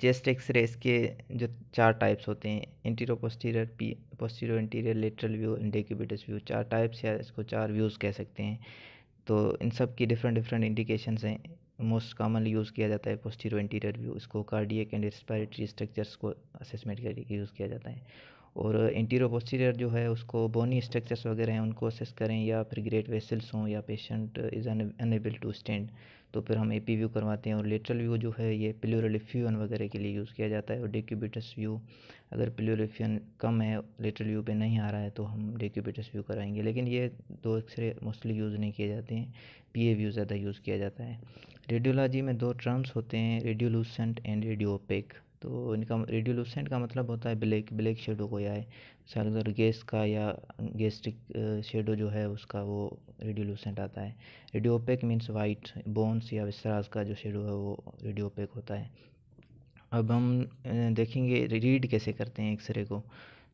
chest x ray इसके जो चार टाइप्स होते हैं antero posterior P postero anterior lateral view decubitus view चार टाइप्स या इसको चार व्यूज़ कह सकते हैं तो इन सब की डिफरेंट डिफरेंट इंडिकेशंस हैं मोस्ट कॉमनली यूज़ किया जाता है पोस्टीरो इंटीरियर व्यू इसको कार्डियक एंड रिस्पायरेटरी स्ट्रक्चर्स को असेसमेंट करके यूज़ किया जाता है और इंटीरो पोस्टीरियर जो है उसको बोनी स्ट्रक्चर्स वगैरह हैं उनको असेस करें या फिर ग्रेट वेसल्स हों या patient is unable to stand तो फिर हम ए पी व्यू करवाते हैं और लेटरल व्यू जो है ये प्लोरलिफ्यून वगैरह के लिए यूज़ किया जाता है और डेक्यूबिटस व्यू अगर प्लोरिफ्यून कम है लेटरल व्यू पे नहीं आ रहा है तो हम डेक्यूबिटस व्यू कराएंगे लेकिन ये दो एक्सरे मोस्टली यूज़ नहीं किए जाते हैं पी ए व्यू ज़्यादा यूज़ किया जाता है रेडियोलॉजी में दो टर्म्स होते हैं रेडियोलूसेंट एंड रेडियोपेक तो इनका रेडियोलूसेंट का मतलब होता है ब्लैक ब्लैक शेडो को या सल्फर गैस का या गैस्ट्रिक शेडो जो है उसका वो रेडियोलूसेंट आता है रेडियोपेक मीन्स वाइट बोन्स या विस्तराज का जो शेडो है वो रेडियोपेक होता है अब हम देखेंगे रीड कैसे करते हैं एक्सरे को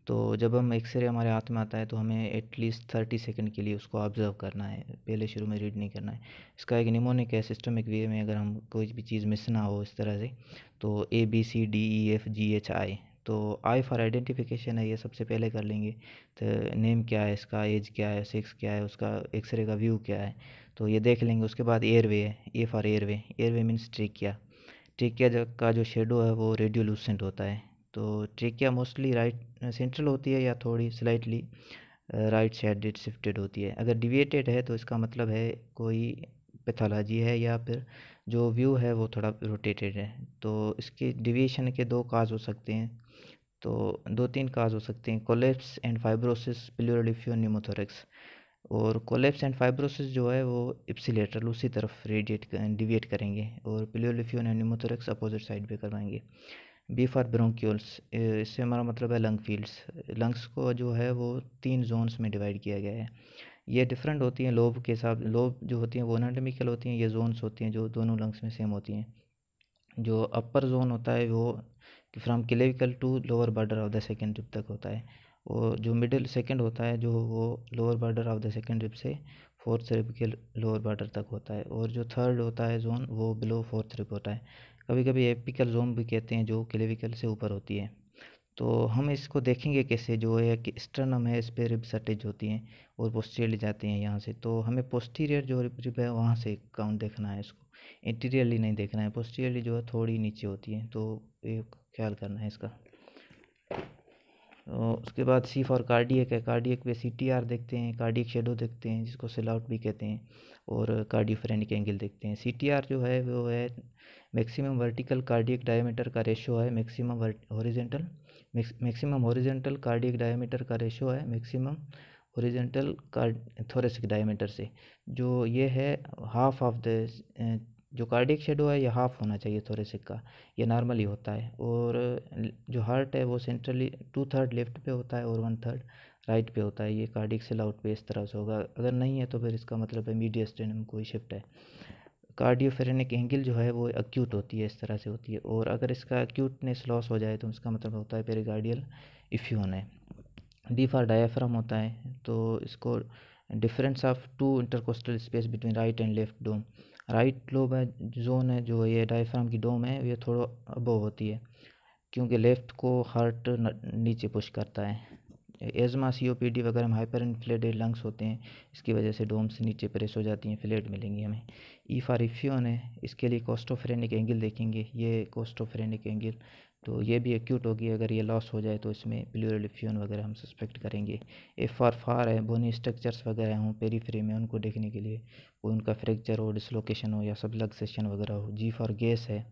तो जब हम एक्सरे हमारे हाथ में आता है तो हमें एटलीस्ट थर्टी सेकेंड के लिए उसको ऑब्ज़र्व करना है पहले शुरू में रीड नहीं करना है इसका एक निमोनिक है सिस्टमिक वे में अगर हम कोई भी चीज़ मिस ना हो इस तरह से तो A B C D E F G H I तो आई फॉर आइडेंटिफिकेशन है ये सबसे पहले कर लेंगे तो नेम क्या है इसका एज क्या है सेक्स क्या है उसका एक्सरे का व्यू क्या है तो ये देख लेंगे उसके बाद एयरवे है A for airway airway means trachea trachea का जो शेडो है वो रेडियोलूसेंट होता है तो ट्रेकिया मोस्टली राइट सेंट्रल होती है या थोड़ी स्लाइटली राइट साइड शिफ्टेड होती है अगर डिविएटेड है तो इसका मतलब है कोई पैथोलॉजी है या फिर जो व्यू है वो थोड़ा रोटेटेड है तो इसके डिविएशन के दो काज हो सकते हैं तो दो तीन काज हो सकते हैं collapse and fibrosis pleural effusion pneumothorax और कोलेप्स एंड फाइब्रोसिस जो है वो इप्सिलेटरल उसी तरफ रेडिएट डिविएट करेंगे और pleural effusion and pneumothorax opposite side पर करवाएंगे बी फॉर ब्रोंक्यूल्स इससे हमारा मतलब है लंग फील्ड्स लंग्स को जो है वो तीन जोन्स में डिवाइड किया गया है ये डिफरेंट होती हैं लोब के हिसाब लोब जो होती हैं वो एनाटॉमिकल होती हैं ये जोन्स होती हैं जो दोनों लंग्स में सेम होती हैं जो अपर जोन होता है वो from clavicle to lower border of the second rib तक होता है और जो मिडिल सेकेंड होता है जो वो lower border of the second rib से फोर्थ रिप के लोअर बॉर्डर तक होता है और जो थर्ड होता है जोन वो बिलो फोर्थ रिप होता है कभी कभी एपिकल जोम भी कहते हैं जो क्लेविकल से ऊपर होती है तो हम इसको देखेंगे कैसे जो है कि स्टर्नम है इस पर रिब सटेज होती हैं और पोस्टीरियर जाती जाते हैं यहाँ से तो हमें पोस्टीरियर जो रिब है वहाँ से काउंट देखना है इसको इंटीरियरली नहीं देखना है पोस्टीरियरली जो है थोड़ी नीचे होती है तो ये ख्याल करना है इसका उसके बाद सी फॉर कार्डियक है कार्डियक पे सी टी आर देखते हैं कार्डियक शेडो देखते हैं जिसको सेल आउट भी कहते हैं और कार्डियोफ्रेनिक एंगल देखते हैं सी टी आर जो है वो है मैक्सिमम वर्टिकल कार्डियक डायमीटर का रेशो है maximum horizontal maximum horizontal cardiac diameter का रेशो है maximum horizontal cardiothoracic diameter से जो ये है हाफ ऑफ द जो कार्डिक शेडो है ये हाफ़ होना चाहिए थोड़े का ये नॉर्मली होता है और जो हार्ट है वो सेंट्रली टू थर्ड लेफ्ट पे होता है और वन थर्ड राइट पे होता है ये कार्डिक सेल आउट पे इस तरह से होगा अगर नहीं है तो फिर इसका मतलब है मीडिया स्ट्रेन में कोई शिफ्ट है कार्डियोफेरेनिक एंगल जो है वो एक्यूट होती है इस तरह से होती है और अगर इसका एक्यूटनेस लॉस हो जाए तो इसका मतलब होता है पेरिकार्डियल इफ्यून है डीफा डायाफ्राम होता है तो इसको difference of two intercostal space between right and left dome right lobe है जोन है जो ये डायफ्राम की डोम है ये थोड़ा अबो होती है क्योंकि लेफ्ट को हार्ट नीचे पुश करता है asthma C O P D वगैरह में हाइपर इन्फ्लेटेड लंग्स होते हैं इसकी वजह से डोम्स नीचे प्रेस हो जाती हैं फ्लेट मिलेंगी हमें ई फार इफ्यून है इसके लिए कोस्टोफ्रेनिक एंगल देखेंगे ये कोस्टोफ्रेनिक एंगल तो ये भी एक्यूट होगी अगर ये लॉस हो जाए तो इसमें इफ्यून वगैरह हम सस्पेक्ट करेंगे एफ आर फार है बोनी स्ट्रक्चर्स वगैरह हों पेरीफ्री में उनको देखने के लिए कोई उनका फ्रैक्चर हो डिसलोकेशन हो या सब लग सेशन वगैरह हो जी फॉर गैस है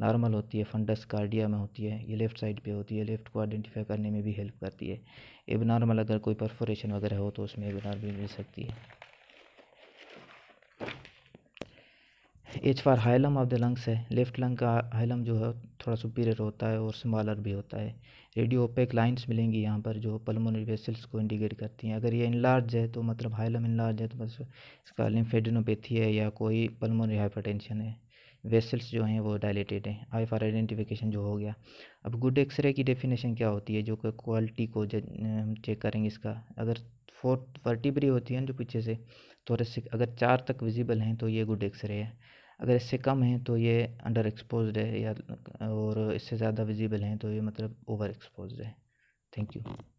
नॉर्मल होती है फंडस कार्डिया में होती है ये लेफ़्ट साइड पे होती है लेफ़्ट को आइडेंटिफाई करने में भी हेल्प करती है नॉर्मल अगर कोई परफोरेशन वगैरह हो तो उसमें नॉर्मल मिल सकती है H for hilum of the lungs है लेफ्ट लंग का हाइलम जो है थोड़ा सुपीरियर होता है और स्मॉलर भी होता है रेडियो ओपेक लाइन्स मिलेंगी यहाँ पर जो पलमोनरी वेसल्स को इंडिकेट करती हैं अगर ये इनलार्ज है तो मतलब हाइलम इनलार्ज है तो बस इसका लिम्फेडिनोपैथी है या कोई पलमोनरी हाइपरटेंशन है वेसल्स जो हैं वो डायलेटेड हैं आई फॉर आइडेंटिफिकेशन जो हो गया अब गुड एक्सरे की डेफिनेशन क्या होती है जो कि क्वालिटी को हम चेक करेंगे इसका अगर फोर वर्टिब्री होती है जो पीछे से तो से अगर चार तक विजिबल हैं तो ये गुड एक्सरे है अगर इससे कम है तो ये अंडर एक्सपोज है या और इससे ज़्यादा विजिबल हैं तो ये मतलब ओवर एक्सपोज है थैंक यू